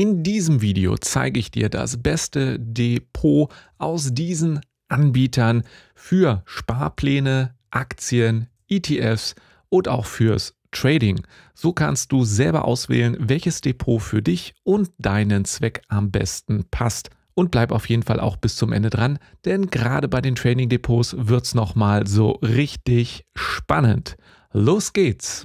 In diesem Video zeige ich dir das beste Depot aus diesen Anbietern für Sparpläne, Aktien, ETFs und auch fürs Trading. So kannst du selber auswählen, welches Depot für dich und deinen Zweck am besten passt. Und bleib auf jeden Fall auch bis zum Ende dran, denn gerade bei den Trading Depots wird es nochmal so richtig spannend. Los geht's!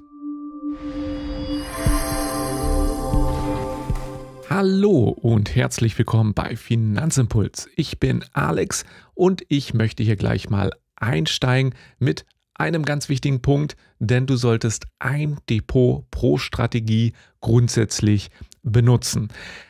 Hallo und herzlich willkommen bei Finanzimpuls. Ich bin Alex und ich möchte hier gleich mal einsteigen mit einem ganz wichtigen Punkt, denn du solltest ein Depot pro Strategie grundsätzlich benutzen.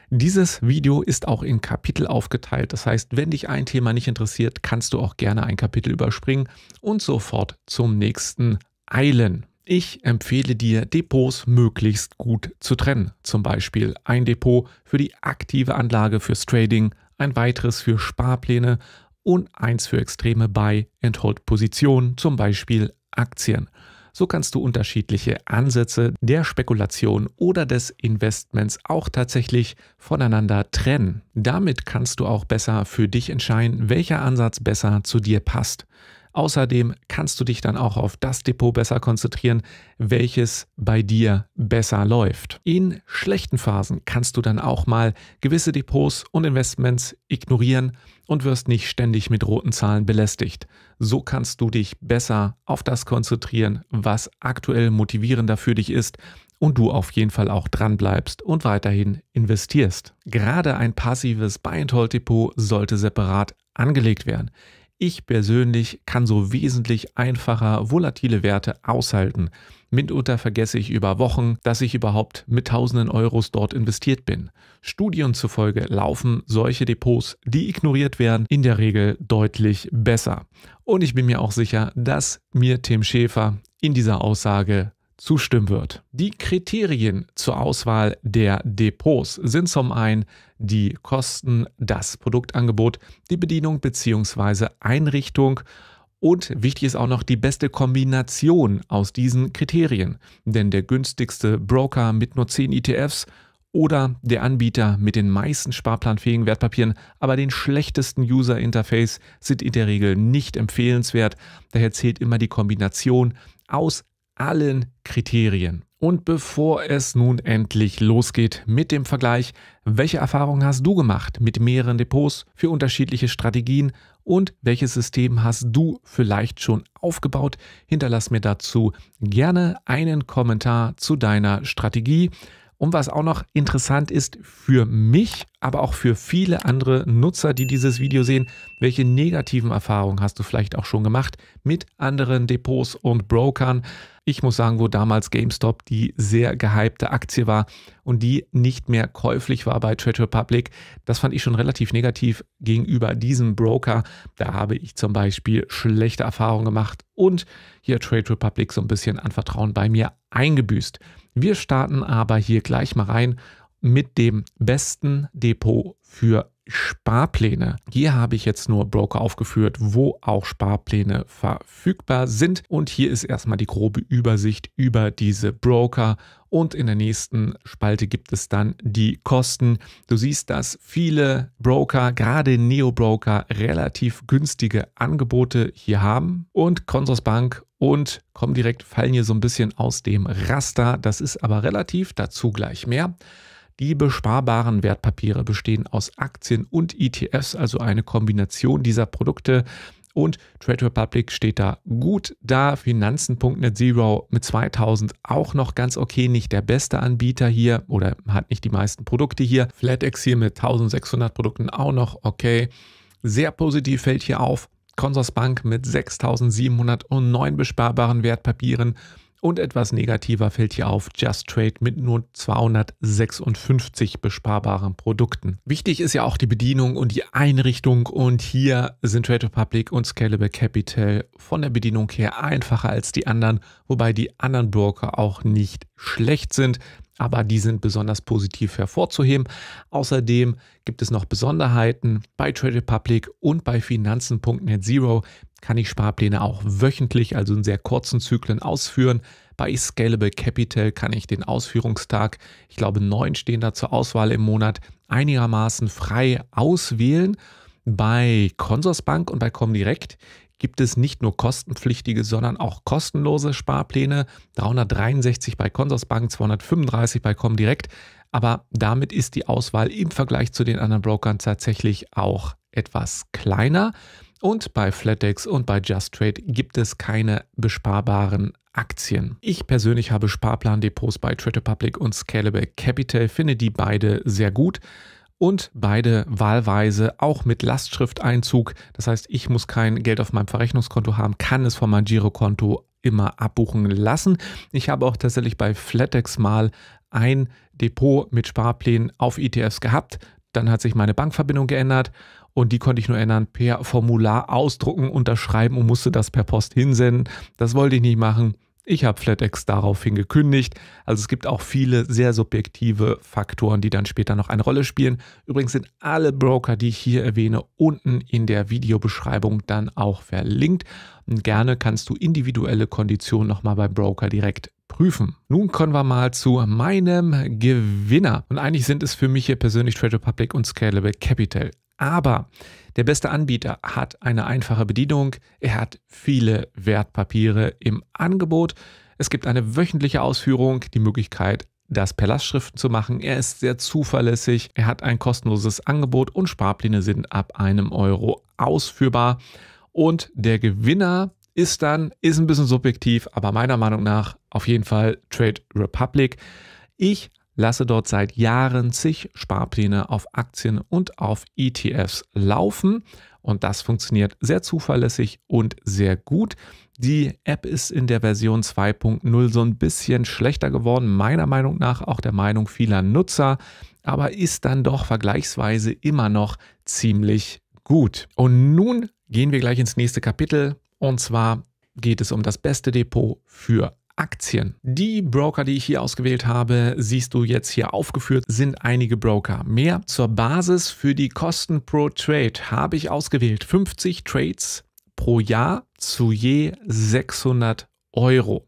Dieses Video ist auch in Kapitel aufgeteilt. Das heißt, wenn dich ein Thema nicht interessiert, kannst du auch gerne ein Kapitel überspringen und sofort zum nächsten eilen. Ich empfehle dir, Depots möglichst gut zu trennen. Zum Beispiel ein Depot für die aktive Anlage fürs Trading, ein weiteres für Sparpläne und eins für extreme Buy-and-Hold-Positionen, zum Beispiel Aktien. So kannst du unterschiedliche Ansätze der Spekulation oder des Investments auch tatsächlich voneinander trennen. Damit kannst du auch besser für dich entscheiden, welcher Ansatz besser zu dir passt. Außerdem kannst du dich dann auch auf das Depot besser konzentrieren, welches bei dir besser läuft. In schlechten Phasen kannst du dann auch mal gewisse Depots und Investments ignorieren und wirst nicht ständig mit roten Zahlen belästigt. So kannst du dich besser auf das konzentrieren, was aktuell motivierender für dich ist und du auf jeden Fall auch dran bleibst und weiterhin investierst. Gerade ein passives Buy-and-Hold-Depot sollte separat angelegt werden. Ich persönlich kann so wesentlich einfacher volatile Werte aushalten. Mitunter vergesse ich über Wochen, dass ich überhaupt mit tausenden Euros dort investiert bin. Studien zufolge laufen solche Depots, die ignoriert werden, in der Regel deutlich besser. Und ich bin mir auch sicher, dass mir Tim Schäfer in dieser Aussage zustimmen wird. Die Kriterien zur Auswahl der Depots sind zum einen die Kosten, das Produktangebot, die Bedienung bzw. Einrichtung und wichtig ist auch noch die beste Kombination aus diesen Kriterien, denn der günstigste Broker mit nur 10 ETFs oder der Anbieter mit den meisten sparplanfähigen Wertpapieren, aber den schlechtesten User Interface sind in der Regel nicht empfehlenswert. Daher zählt immer die Kombination aus allen Kriterien. Und bevor es nun endlich losgeht mit dem Vergleich, welche Erfahrungen hast du gemacht mit mehreren Depots für unterschiedliche Strategien und welches System hast du vielleicht schon aufgebaut? Hinterlass mir dazu gerne einen Kommentar zu deiner Strategie. Und was auch noch interessant ist für mich, aber auch für viele andere Nutzer, die dieses Video sehen, welche negativen Erfahrungen hast du vielleicht auch schon gemacht mit anderen Depots und Brokern? Ich muss sagen, wo damals GameStop die sehr gehypte Aktie war und die nicht mehr käuflich war bei Trade Republic, das fand ich schon relativ negativ gegenüber diesem Broker. Da habe ich zum Beispiel schlechte Erfahrungen gemacht und hier Trade Republic so ein bisschen an Vertrauen bei mir eingebüßt. Wir starten aber hier gleich mal rein mit dem besten Depot für Sparpläne. Hier habe ich jetzt nur Broker aufgeführt, wo auch Sparpläne verfügbar sind. Und hier ist erstmal die grobe Übersicht über diese Broker. Und in der nächsten Spalte gibt es dann die Kosten. Du siehst, dass viele Broker, gerade Neo-Broker, relativ günstige Angebote hier haben. Und Consorsbank und kommen direkt, fallen hier so ein bisschen aus dem Raster. Das ist aber relativ, dazu gleich mehr. Die besparbaren Wertpapiere bestehen aus Aktien und ETFs, also eine Kombination dieser Produkte. Und Trade Republic steht da gut da. Finanzen.net Zero mit 2000 auch noch ganz okay. Nicht der beste Anbieter hier oder hat nicht die meisten Produkte hier. FlatEx hier mit 1600 Produkten auch noch okay. Sehr positiv fällt hier auf Consorsbank mit 6.709 besparbaren Wertpapieren und etwas negativer fällt hier auf Just Trade mit nur 256 besparbaren Produkten. Wichtig ist ja auch die Bedienung und die Einrichtung und hier sind Trade Republic und Scalable Capital von der Bedienung her einfacher als die anderen, wobei die anderen Broker auch nicht schlecht sind aber die sind besonders positiv hervorzuheben. Außerdem gibt es noch Besonderheiten bei Trade Republic und bei Finanzen.net Zero kann ich Sparpläne auch wöchentlich, also in sehr kurzen Zyklen ausführen. Bei Scalable Capital kann ich den Ausführungstag, ich glaube neun stehen da zur Auswahl im Monat, einigermaßen frei auswählen. Bei Consorsbank und bei Comdirect gibt es nicht nur kostenpflichtige, sondern auch kostenlose Sparpläne. 363 bei Consorsbank, 235 bei Comdirect. Aber damit ist die Auswahl im Vergleich zu den anderen Brokern tatsächlich auch etwas kleiner. Und bei Flatex und bei Just Trade gibt es keine besparbaren Aktien. Ich persönlich habe Sparplandepots bei Trade Republic und Scalable Capital, finde die beide sehr gut und beide wahlweise auch mit Lastschrifteinzug. Das heißt, ich muss kein Geld auf meinem Verrechnungskonto haben, kann es von meinem Girokonto immer abbuchen lassen. Ich habe auch tatsächlich bei Flatex mal ein Depot mit Sparplänen auf ETFs gehabt. Dann hat sich meine Bankverbindung geändert und die konnte ich nur ändern per Formular ausdrucken, unterschreiben und musste das per Post hinsenden. Das wollte ich nicht machen. Ich habe FlatEx daraufhin gekündigt. Also es gibt auch viele sehr subjektive Faktoren, die dann später noch eine Rolle spielen. Übrigens sind alle Broker, die ich hier erwähne, unten in der Videobeschreibung dann auch verlinkt. Und gerne kannst du individuelle Konditionen nochmal beim Broker direkt prüfen. Nun kommen wir mal zu meinem Gewinner. Und eigentlich sind es für mich hier persönlich Trader Public und Scalable Capital. Aber der beste Anbieter hat eine einfache Bedienung, er hat viele Wertpapiere im Angebot, es gibt eine wöchentliche Ausführung, die Möglichkeit, das per Lastschriften zu machen. Er ist sehr zuverlässig, er hat ein kostenloses Angebot und Sparpläne sind ab einem Euro ausführbar. Und der Gewinner ist dann, ist ein bisschen subjektiv, aber meiner Meinung nach auf jeden Fall Trade Republic. Ich lasse dort seit Jahren zig Sparpläne auf Aktien und auf ETFs laufen und das funktioniert sehr zuverlässig und sehr gut. Die App ist in der Version 2.0 so ein bisschen schlechter geworden, meiner Meinung nach auch der Meinung vieler Nutzer, aber ist dann doch vergleichsweise immer noch ziemlich gut. Und nun gehen wir gleich ins nächste Kapitel und zwar geht es um das beste Depot für Aktien. Die Broker, die ich hier ausgewählt habe, siehst du jetzt hier aufgeführt, sind einige Broker. Mehr zur Basis für die Kosten pro Trade habe ich ausgewählt 50 Trades pro Jahr zu je 600 Euro.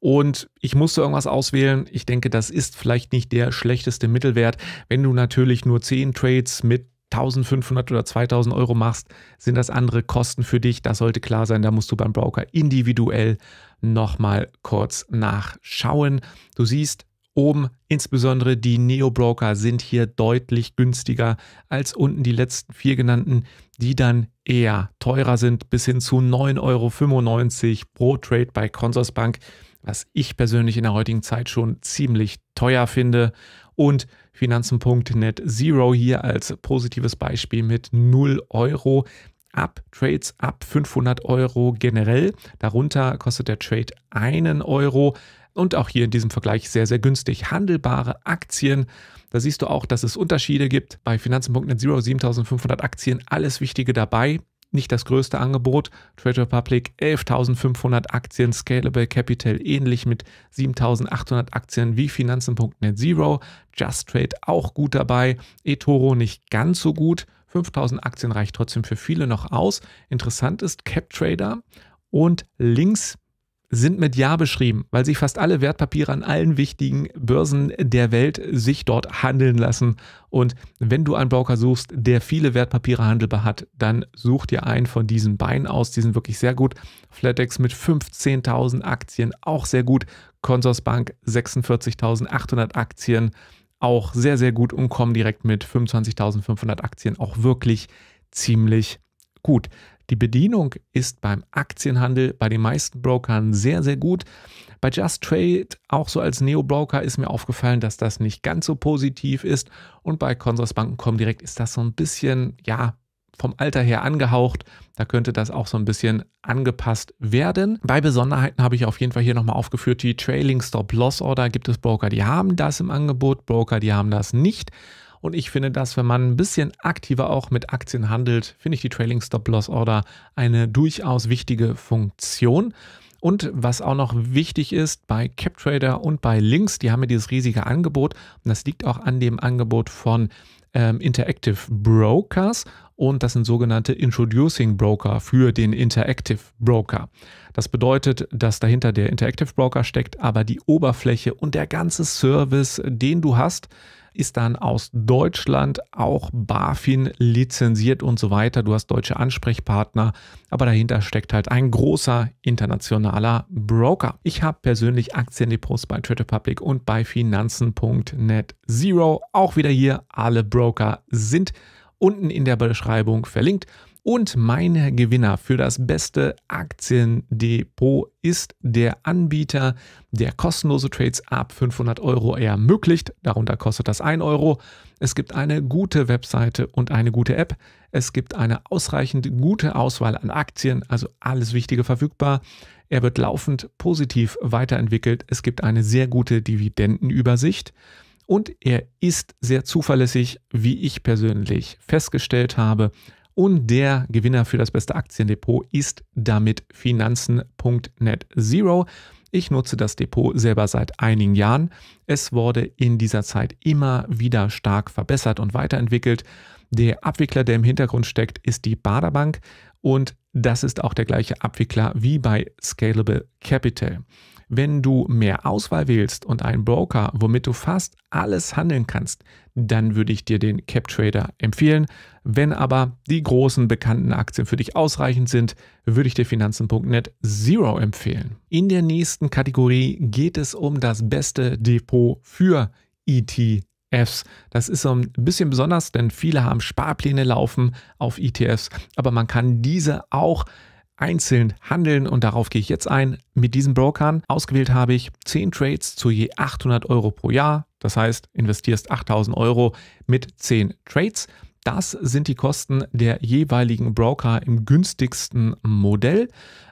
Und ich musste irgendwas auswählen. Ich denke, das ist vielleicht nicht der schlechteste Mittelwert. Wenn du natürlich nur 10 Trades mit 1500 oder 2000 Euro machst, sind das andere Kosten für dich. Das sollte klar sein. Da musst du beim Broker individuell nochmal kurz nachschauen. Du siehst oben insbesondere die Neo-Broker sind hier deutlich günstiger als unten die letzten vier genannten, die dann eher teurer sind, bis hin zu 9,95 Euro pro Trade bei Consorsbank, was ich persönlich in der heutigen Zeit schon ziemlich teuer finde. Und Finanzen.net Zero hier als positives Beispiel mit 0 Euro ab, Trades ab 500 Euro generell. Darunter kostet der Trade einen Euro. Und auch hier in diesem Vergleich sehr, sehr günstig. Handelbare Aktien. Da siehst du auch, dass es Unterschiede gibt. Bei Finanzen.net Zero 7500 Aktien, alles Wichtige dabei nicht das größte Angebot. Treasure Public 11.500 Aktien, Scalable Capital ähnlich mit 7.800 Aktien wie Finanzen.net Zero, Just Trade auch gut dabei, eToro nicht ganz so gut. 5.000 Aktien reicht trotzdem für viele noch aus. Interessant ist CapTrader und links sind mit Ja beschrieben, weil sich fast alle Wertpapiere an allen wichtigen Börsen der Welt sich dort handeln lassen. Und wenn du einen Broker suchst, der viele Wertpapiere handelbar hat, dann such dir einen von diesen Beinen aus. Die sind wirklich sehr gut. Flatex mit 15.000 Aktien, auch sehr gut. Consorsbank 46.800 Aktien, auch sehr, sehr gut. Und kommen direkt mit 25.500 Aktien, auch wirklich ziemlich gut. Die Bedienung ist beim Aktienhandel bei den meisten Brokern sehr, sehr gut. Bei Just Trade, auch so als Neo-Broker, ist mir aufgefallen, dass das nicht ganz so positiv ist. Und bei Consorsbanken.com direkt ist das so ein bisschen, ja, vom Alter her angehaucht. Da könnte das auch so ein bisschen angepasst werden. Bei Besonderheiten habe ich auf jeden Fall hier nochmal aufgeführt, die Trailing Stop Loss Order gibt es Broker, die haben das im Angebot, Broker, die haben das nicht. Und ich finde, dass wenn man ein bisschen aktiver auch mit Aktien handelt, finde ich die Trailing Stop Loss Order eine durchaus wichtige Funktion. Und was auch noch wichtig ist, bei CapTrader und bei Links, die haben ja dieses riesige Angebot. Und das liegt auch an dem Angebot von ähm, Interactive Brokers. Und das sind sogenannte Introducing Broker für den Interactive Broker. Das bedeutet, dass dahinter der Interactive Broker steckt, aber die Oberfläche und der ganze Service, den du hast, ist dann aus Deutschland auch BaFin lizenziert und so weiter. Du hast deutsche Ansprechpartner, aber dahinter steckt halt ein großer internationaler Broker. Ich habe persönlich Aktiendepots bei Trade Republic und bei finanzen.net Zero. Auch wieder hier alle Broker sind unten in der Beschreibung verlinkt. Und mein Gewinner für das beste Aktiendepot ist der Anbieter, der kostenlose Trades ab 500 Euro ermöglicht. Darunter kostet das 1 Euro. Es gibt eine gute Webseite und eine gute App. Es gibt eine ausreichend gute Auswahl an Aktien, also alles Wichtige verfügbar. Er wird laufend positiv weiterentwickelt. Es gibt eine sehr gute Dividendenübersicht und er ist sehr zuverlässig, wie ich persönlich festgestellt habe. Und der Gewinner für das beste Aktiendepot ist damit finanzen.net zero. Ich nutze das Depot selber seit einigen Jahren. Es wurde in dieser Zeit immer wieder stark verbessert und weiterentwickelt. Der Abwickler, der im Hintergrund steckt, ist die Baderbank und das ist auch der gleiche Abwickler wie bei Scalable Capital. Wenn du mehr Auswahl wählst und einen Broker, womit du fast alles handeln kannst, dann würde ich dir den CapTrader empfehlen. Wenn aber die großen bekannten Aktien für dich ausreichend sind, würde ich dir Finanzen.net Zero empfehlen. In der nächsten Kategorie geht es um das beste Depot für ETFs. Das ist so ein bisschen besonders, denn viele haben Sparpläne laufen auf ETFs, aber man kann diese auch einzeln handeln und darauf gehe ich jetzt ein mit diesen Brokern. Ausgewählt habe ich 10 Trades zu je 800 Euro pro Jahr. Das heißt, investierst 8000 Euro mit 10 Trades. Das sind die Kosten der jeweiligen Broker im günstigsten Modell.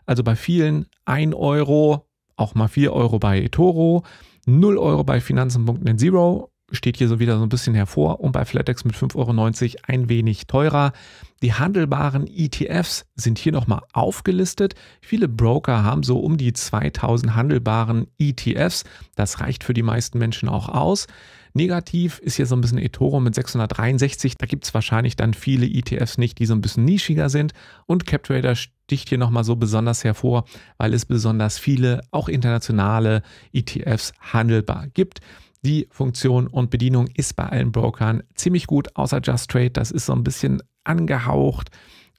Also bei vielen 1 Euro, auch mal 4 Euro bei eToro, 0 Euro bei Finanzen.net Zero steht hier so wieder so ein bisschen hervor und bei Flatex mit 5,90 Euro ein wenig teurer. Die handelbaren ETFs sind hier nochmal aufgelistet. Viele Broker haben so um die 2000 handelbaren ETFs. Das reicht für die meisten Menschen auch aus. Negativ ist hier so ein bisschen eToro mit 663. Da gibt es wahrscheinlich dann viele ETFs nicht, die so ein bisschen nischiger sind. Und CapTrader sticht hier nochmal so besonders hervor, weil es besonders viele, auch internationale ETFs handelbar gibt. Die Funktion und Bedienung ist bei allen Brokern ziemlich gut, außer Just Trade. Das ist so ein bisschen angehaucht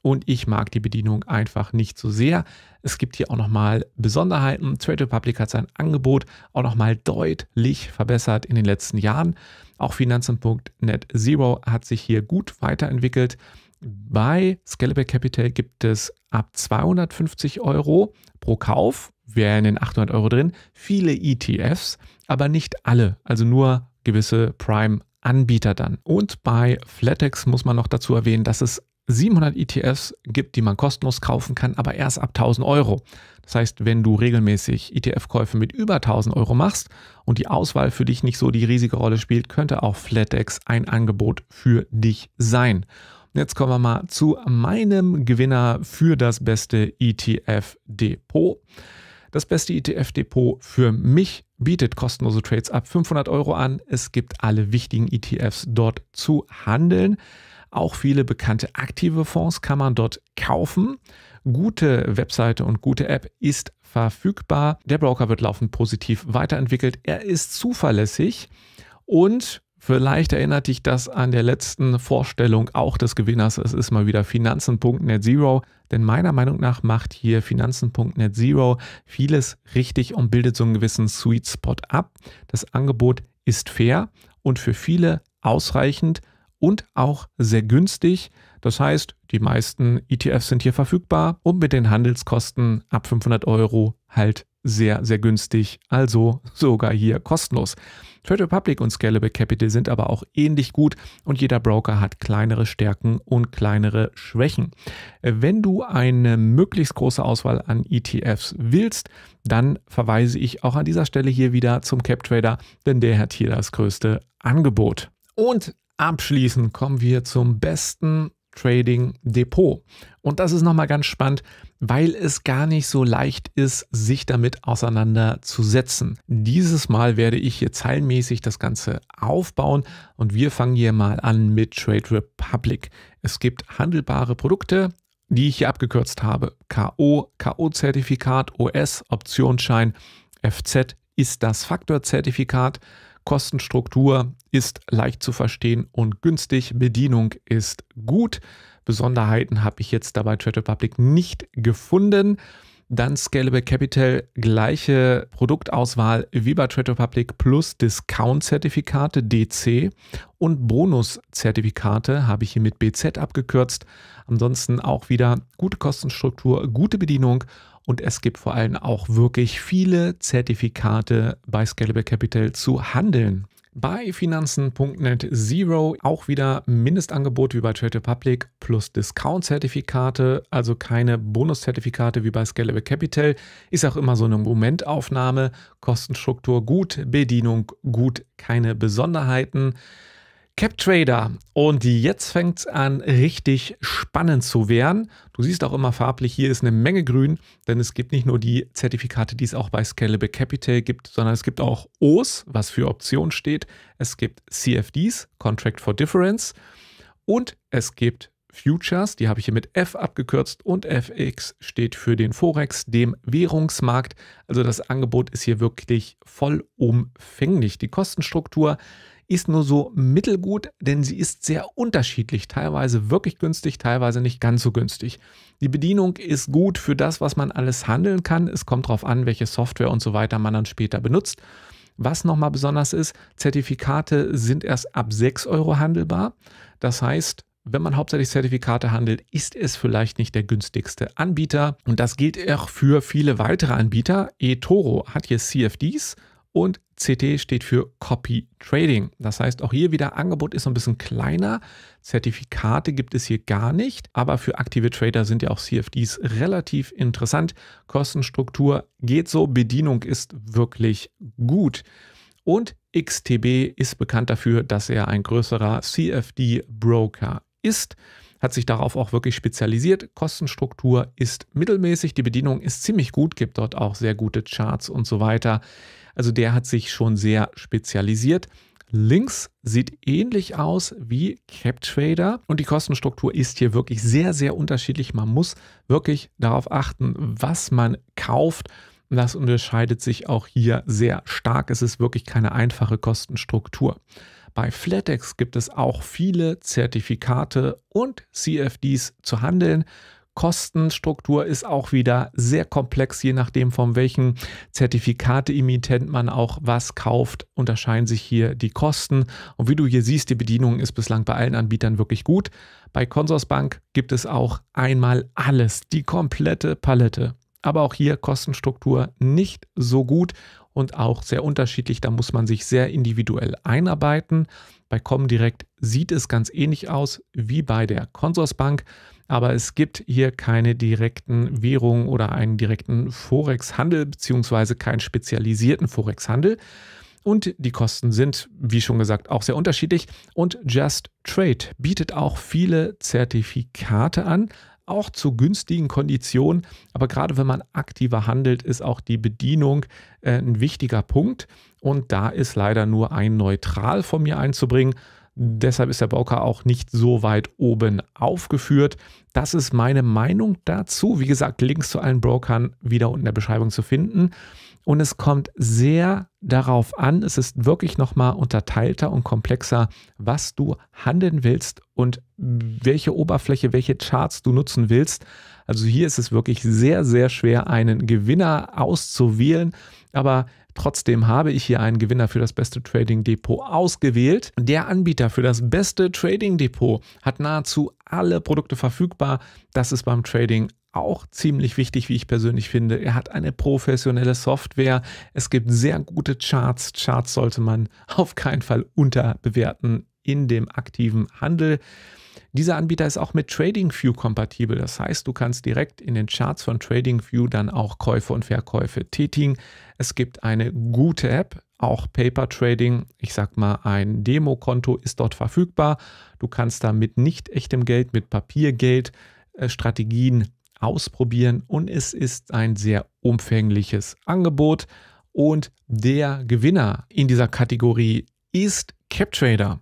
und ich mag die Bedienung einfach nicht so sehr. Es gibt hier auch nochmal Besonderheiten. Trade Republic hat sein Angebot auch nochmal deutlich verbessert in den letzten Jahren. Auch Finanzen.net Zero hat sich hier gut weiterentwickelt. Bei Scalable Capital gibt es ab 250 Euro pro Kauf wären in 800 Euro drin, viele ETFs, aber nicht alle, also nur gewisse Prime-Anbieter dann. Und bei Flatex muss man noch dazu erwähnen, dass es 700 ETFs gibt, die man kostenlos kaufen kann, aber erst ab 1000 Euro. Das heißt, wenn du regelmäßig ETF-Käufe mit über 1000 Euro machst und die Auswahl für dich nicht so die riesige Rolle spielt, könnte auch Flatex ein Angebot für dich sein. Jetzt kommen wir mal zu meinem Gewinner für das beste ETF-Depot. Das beste ETF-Depot für mich bietet kostenlose Trades ab 500 Euro an. Es gibt alle wichtigen ETFs dort zu handeln. Auch viele bekannte aktive Fonds kann man dort kaufen. Gute Webseite und gute App ist verfügbar. Der Broker wird laufend positiv weiterentwickelt. Er ist zuverlässig und Vielleicht erinnert dich das an der letzten Vorstellung auch des Gewinners. Es ist mal wieder Finanzen.net Zero. Denn meiner Meinung nach macht hier Finanzen.net Zero vieles richtig und bildet so einen gewissen Sweet Spot ab. Das Angebot ist fair und für viele ausreichend und auch sehr günstig. Das heißt, die meisten ETFs sind hier verfügbar und mit den Handelskosten ab 500 Euro halt sehr, sehr günstig, also sogar hier kostenlos. Trade Republic und Scalable Capital sind aber auch ähnlich gut und jeder Broker hat kleinere Stärken und kleinere Schwächen. Wenn du eine möglichst große Auswahl an ETFs willst, dann verweise ich auch an dieser Stelle hier wieder zum CapTrader, denn der hat hier das größte Angebot. Und abschließend kommen wir zum besten Trading Depot. Und das ist nochmal ganz spannend, weil es gar nicht so leicht ist, sich damit auseinanderzusetzen. Dieses Mal werde ich hier zeilenmäßig das Ganze aufbauen und wir fangen hier mal an mit Trade Republic. Es gibt handelbare Produkte, die ich hier abgekürzt habe. KO, KO-Zertifikat, OS, Optionsschein, FZ ist das Faktorzertifikat. zertifikat Kostenstruktur ist leicht zu verstehen und günstig. Bedienung ist gut. Besonderheiten habe ich jetzt dabei Trade Republic nicht gefunden. Dann Scalable Capital, gleiche Produktauswahl wie bei Trade Republic plus Discount-Zertifikate DC und Bonus-Zertifikate habe ich hier mit BZ abgekürzt. Ansonsten auch wieder gute Kostenstruktur, gute Bedienung und es gibt vor allem auch wirklich viele Zertifikate bei Scalable Capital zu handeln. Bei Finanzen.net Zero auch wieder Mindestangebot wie bei Trade Republic plus Discount-Zertifikate, also keine Bonuszertifikate wie bei Scalable Capital. Ist auch immer so eine Momentaufnahme. Kostenstruktur gut, Bedienung gut, keine Besonderheiten. CapTrader. Und jetzt fängt es an, richtig spannend zu werden. Du siehst auch immer farblich, hier ist eine Menge grün, denn es gibt nicht nur die Zertifikate, die es auch bei Scalable Capital gibt, sondern es gibt auch O's, was für Optionen steht. Es gibt CFDs, Contract for Difference. Und es gibt Futures, die habe ich hier mit F abgekürzt und FX steht für den Forex, dem Währungsmarkt. Also das Angebot ist hier wirklich vollumfänglich. Die Kostenstruktur ist nur so mittelgut, denn sie ist sehr unterschiedlich, teilweise wirklich günstig, teilweise nicht ganz so günstig. Die Bedienung ist gut für das, was man alles handeln kann. Es kommt darauf an, welche Software und so weiter man dann später benutzt. Was nochmal besonders ist, Zertifikate sind erst ab 6 Euro handelbar. Das heißt, wenn man hauptsächlich Zertifikate handelt, ist es vielleicht nicht der günstigste Anbieter. Und das gilt auch für viele weitere Anbieter. eToro hat hier CFDs, und CT steht für Copy Trading. Das heißt, auch hier wieder Angebot ist ein bisschen kleiner. Zertifikate gibt es hier gar nicht, aber für aktive Trader sind ja auch CFDs relativ interessant. Kostenstruktur geht so, Bedienung ist wirklich gut. Und XTB ist bekannt dafür, dass er ein größerer CFD-Broker ist hat sich darauf auch wirklich spezialisiert. Kostenstruktur ist mittelmäßig, die Bedienung ist ziemlich gut, gibt dort auch sehr gute Charts und so weiter. Also der hat sich schon sehr spezialisiert. Links sieht ähnlich aus wie CapTrader und die Kostenstruktur ist hier wirklich sehr, sehr unterschiedlich. Man muss wirklich darauf achten, was man kauft. Das unterscheidet sich auch hier sehr stark. Es ist wirklich keine einfache Kostenstruktur. Bei Flatex gibt es auch viele Zertifikate und CFDs zu handeln. Kostenstruktur ist auch wieder sehr komplex, je nachdem, von welchem Zertifikateemittent man auch was kauft, unterscheiden sich hier die Kosten. Und wie du hier siehst, die Bedienung ist bislang bei allen Anbietern wirklich gut. Bei Consorsbank gibt es auch einmal alles, die komplette Palette. Aber auch hier Kostenstruktur nicht so gut und auch sehr unterschiedlich. Da muss man sich sehr individuell einarbeiten. Bei Comdirect sieht es ganz ähnlich aus wie bei der Consorsbank, aber es gibt hier keine direkten Währungen oder einen direkten Forex-Handel beziehungsweise keinen spezialisierten Forex-Handel. Und die Kosten sind, wie schon gesagt, auch sehr unterschiedlich. Und Just Trade bietet auch viele Zertifikate an, auch zu günstigen Konditionen. Aber gerade wenn man aktiver handelt, ist auch die Bedienung äh, ein wichtiger Punkt. Und da ist leider nur ein Neutral von mir einzubringen. Deshalb ist der Broker auch nicht so weit oben aufgeführt. Das ist meine Meinung dazu. Wie gesagt, Links zu allen Brokern wieder unten in der Beschreibung zu finden. Und es kommt sehr darauf an, es ist wirklich nochmal unterteilter und komplexer, was du handeln willst und welche Oberfläche, welche Charts du nutzen willst. Also hier ist es wirklich sehr, sehr schwer, einen Gewinner auszuwählen. Aber Trotzdem habe ich hier einen Gewinner für das beste Trading Depot ausgewählt. Der Anbieter für das beste Trading Depot hat nahezu alle Produkte verfügbar. Das ist beim Trading auch ziemlich wichtig, wie ich persönlich finde. Er hat eine professionelle Software. Es gibt sehr gute Charts. Charts sollte man auf keinen Fall unterbewerten in dem aktiven Handel. Dieser Anbieter ist auch mit TradingView kompatibel. Das heißt, du kannst direkt in den Charts von TradingView dann auch Käufe und Verkäufe tätigen. Es gibt eine gute App, auch Paper Trading. Ich sag mal, ein Demokonto ist dort verfügbar. Du kannst da mit nicht echtem Geld, mit Papiergeld äh, Strategien ausprobieren und es ist ein sehr umfängliches Angebot. Und der Gewinner in dieser Kategorie ist CapTrader.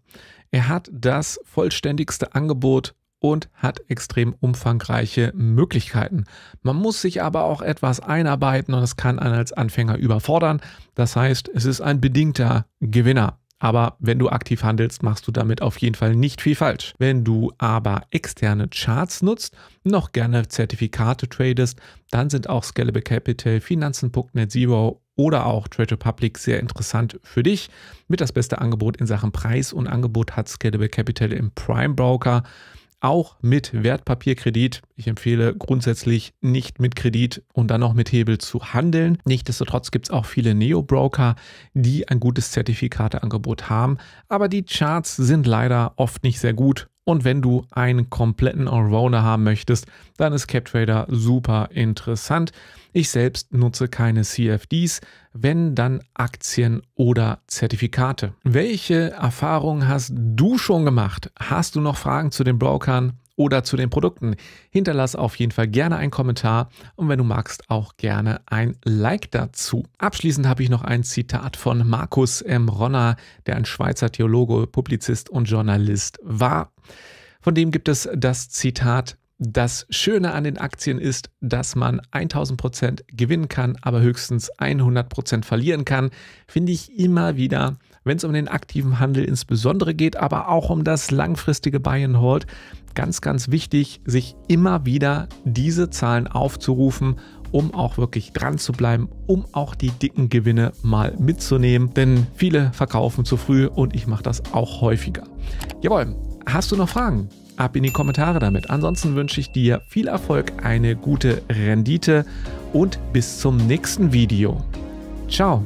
Er hat das vollständigste Angebot und hat extrem umfangreiche Möglichkeiten. Man muss sich aber auch etwas einarbeiten und es kann einen als Anfänger überfordern. Das heißt, es ist ein bedingter Gewinner. Aber wenn du aktiv handelst, machst du damit auf jeden Fall nicht viel falsch. Wenn du aber externe Charts nutzt, noch gerne Zertifikate tradest, dann sind auch Scalable Capital, Finanzen.net Zero oder auch Trade Republic sehr interessant für dich. Mit das beste Angebot in Sachen Preis und Angebot hat Scalable Capital im Prime Broker. Auch mit Wertpapierkredit. Ich empfehle grundsätzlich nicht mit Kredit und dann noch mit Hebel zu handeln. Nichtsdestotrotz gibt es auch viele Neo-Broker, die ein gutes Zertifikateangebot haben. Aber die Charts sind leider oft nicht sehr gut und wenn du einen kompletten Allrounder haben möchtest, dann ist CapTrader super interessant. Ich selbst nutze keine CFDs, wenn dann Aktien oder Zertifikate. Welche Erfahrungen hast du schon gemacht? Hast du noch Fragen zu den Brokern? oder zu den Produkten. Hinterlass auf jeden Fall gerne einen Kommentar und wenn du magst, auch gerne ein Like dazu. Abschließend habe ich noch ein Zitat von Markus M. Ronner, der ein Schweizer Theologe, Publizist und Journalist war. Von dem gibt es das Zitat, das Schöne an den Aktien ist, dass man 1000% gewinnen kann, aber höchstens 100% verlieren kann, finde ich immer wieder wenn es um den aktiven Handel insbesondere geht, aber auch um das langfristige Buy and Hold. Ganz, ganz wichtig, sich immer wieder diese Zahlen aufzurufen um auch wirklich dran zu bleiben, um auch die dicken Gewinne mal mitzunehmen. Denn viele verkaufen zu früh und ich mache das auch häufiger. Jawohl, hast du noch Fragen? Ab in die Kommentare damit. Ansonsten wünsche ich dir viel Erfolg, eine gute Rendite und bis zum nächsten Video. Ciao.